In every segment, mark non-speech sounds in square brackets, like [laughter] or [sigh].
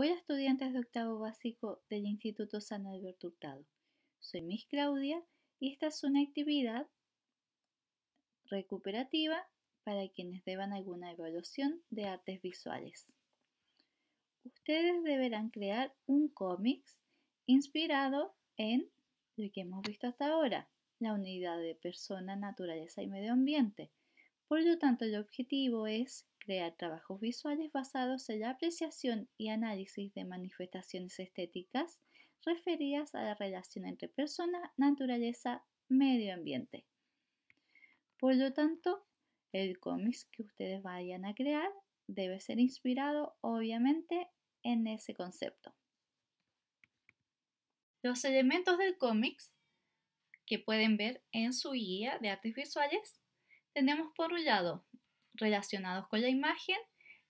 Hola estudiantes de octavo básico del Instituto San Alberto Hurtado. Soy Miss Claudia y esta es una actividad recuperativa para quienes deban alguna evaluación de artes visuales. Ustedes deberán crear un cómic inspirado en lo que hemos visto hasta ahora, la unidad de persona, naturaleza y medio ambiente. Por lo tanto, el objetivo es crear trabajos visuales basados en la apreciación y análisis de manifestaciones estéticas referidas a la relación entre persona, naturaleza, medio ambiente. Por lo tanto, el cómic que ustedes vayan a crear debe ser inspirado obviamente en ese concepto. Los elementos del cómics que pueden ver en su guía de artes visuales tenemos por un lado relacionados con la imagen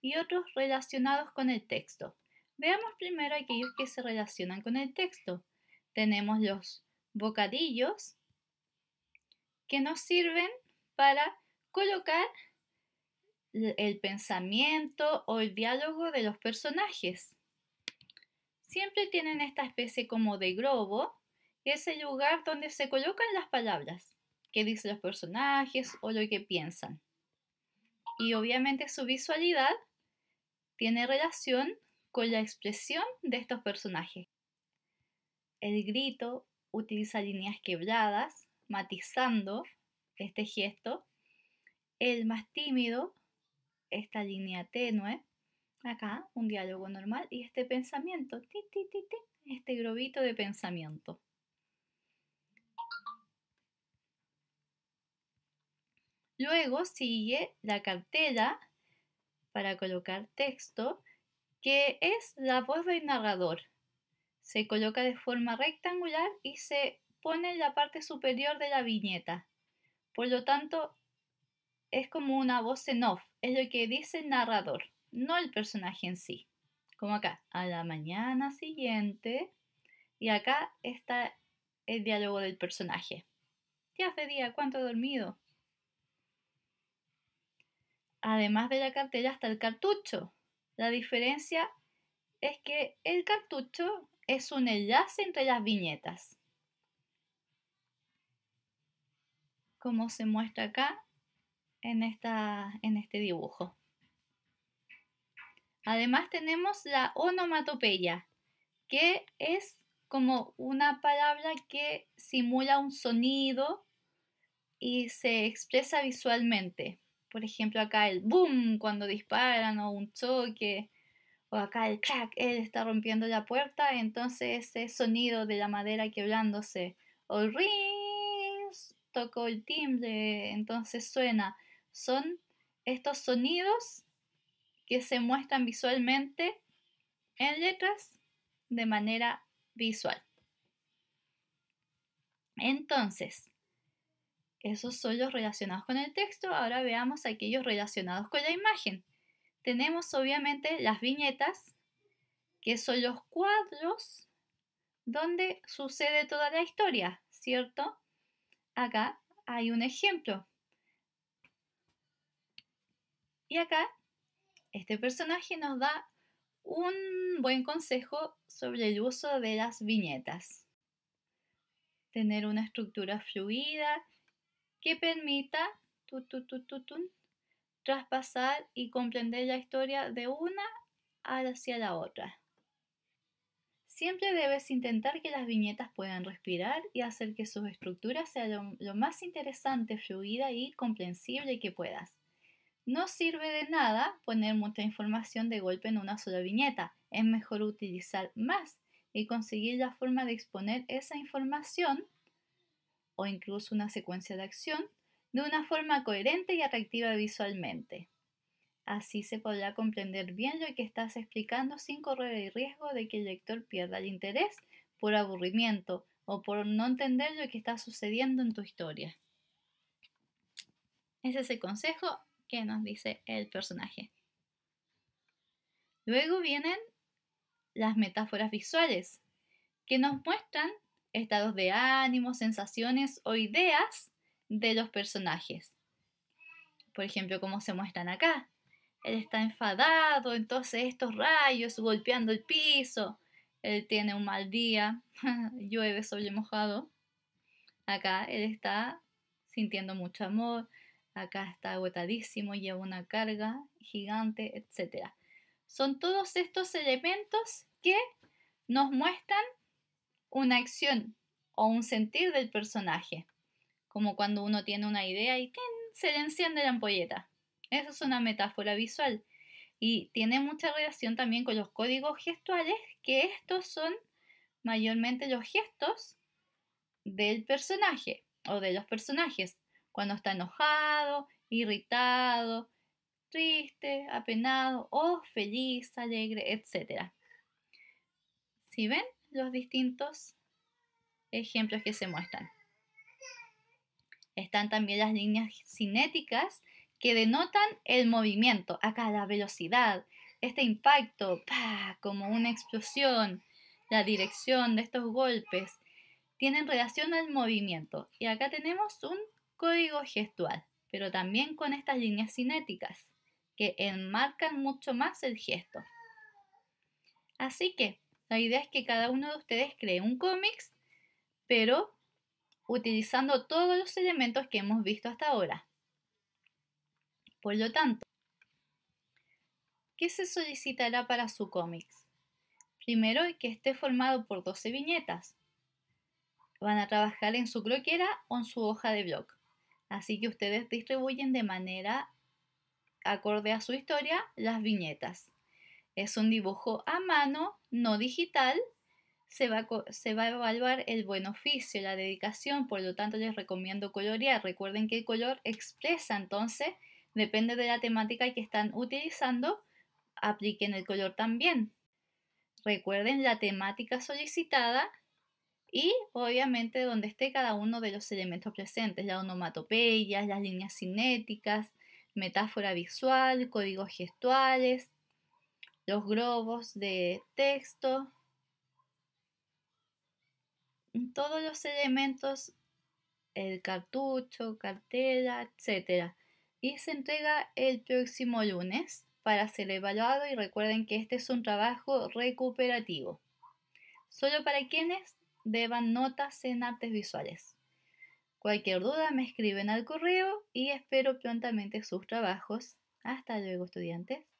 y otros relacionados con el texto. Veamos primero aquellos que se relacionan con el texto. Tenemos los bocadillos que nos sirven para colocar el pensamiento o el diálogo de los personajes. Siempre tienen esta especie como de globo, es el lugar donde se colocan las palabras que dicen los personajes o lo que piensan. Y obviamente su visualidad tiene relación con la expresión de estos personajes. El grito utiliza líneas quebradas, matizando este gesto. El más tímido, esta línea tenue, acá un diálogo normal y este pensamiento, este globito de pensamiento. Luego sigue la cartela para colocar texto, que es la voz del narrador. Se coloca de forma rectangular y se pone en la parte superior de la viñeta. Por lo tanto, es como una voz en off, es lo que dice el narrador, no el personaje en sí. Como acá, a la mañana siguiente, y acá está el diálogo del personaje. ¿Qué hace día? ¿Cuánto dormido? además de la cartera está el cartucho. La diferencia es que el cartucho es un enlace entre las viñetas. Como se muestra acá en, en este dibujo. Además tenemos la onomatopeya, que es como una palabra que simula un sonido y se expresa visualmente por ejemplo, acá el boom cuando disparan o un choque, o acá el crack, él está rompiendo la puerta, entonces ese sonido de la madera quebrándose, o el ring, tocó el timbre, entonces suena. Son estos sonidos que se muestran visualmente en letras de manera visual. Entonces, esos son los relacionados con el texto, ahora veamos aquellos relacionados con la imagen. Tenemos obviamente las viñetas, que son los cuadros donde sucede toda la historia, ¿cierto? Acá hay un ejemplo. Y acá este personaje nos da un buen consejo sobre el uso de las viñetas. Tener una estructura fluida que permita traspasar y comprender la historia de una hacia la otra. Siempre debes intentar que las viñetas puedan respirar y hacer que su estructura sea lo, lo más interesante, fluida y comprensible que puedas. No sirve de nada poner mucha información de golpe en una sola viñeta, es mejor utilizar más y conseguir la forma de exponer esa información o incluso una secuencia de acción de una forma coherente y atractiva visualmente. Así se podrá comprender bien lo que estás explicando sin correr el riesgo de que el lector pierda el interés por aburrimiento o por no entender lo que está sucediendo en tu historia. Ese es el consejo que nos dice el personaje. Luego vienen las metáforas visuales, que nos muestran estados de ánimo, sensaciones o ideas de los personajes. Por ejemplo, como se muestran acá. Él está enfadado, entonces estos rayos golpeando el piso. Él tiene un mal día, [laughs] llueve sobre mojado. Acá él está sintiendo mucho amor, acá está agotadísimo, lleva una carga gigante, etc. Son todos estos elementos que nos muestran una acción o un sentir del personaje, como cuando uno tiene una idea y se le enciende la ampolleta. Eso es una metáfora visual y tiene mucha relación también con los códigos gestuales, que estos son mayormente los gestos del personaje o de los personajes, cuando está enojado, irritado, triste, apenado o feliz, alegre, etc. Si ven, los distintos ejemplos que se muestran. Están también las líneas cinéticas que denotan el movimiento, acá la velocidad, este impacto, como una explosión, la dirección de estos golpes, tienen relación al movimiento. Y acá tenemos un código gestual, pero también con estas líneas cinéticas, que enmarcan mucho más el gesto. Así que la idea es que cada uno de ustedes cree un cómics, pero utilizando todos los elementos que hemos visto hasta ahora. Por lo tanto, ¿qué se solicitará para su cómics? Primero, que esté formado por 12 viñetas. Van a trabajar en su croquera o en su hoja de blog. Así que ustedes distribuyen de manera acorde a su historia las viñetas. Es un dibujo a mano, no digital. Se va, a evaluar el buen oficio, la dedicación, por lo tanto les recomiendo colorear. Recuerden que el color expresa, entonces, depende de la temática que están utilizando, apliquen el color también. Recuerden la temática solicitada y obviamente donde esté cada uno de los elementos presentes, la onomatopeya, las líneas cinéticas, metáfora visual, códigos gestuales, los globos de texto, todos los elementos, el cartucho, cartera, etc. Y se entrega el próximo lunes para ser evaluado y recuerden que este es un trabajo recuperativo, solo para quienes deban notas en artes visuales. Cualquier duda me escriben al correo y espero prontamente sus trabajos. Hasta luego estudiantes.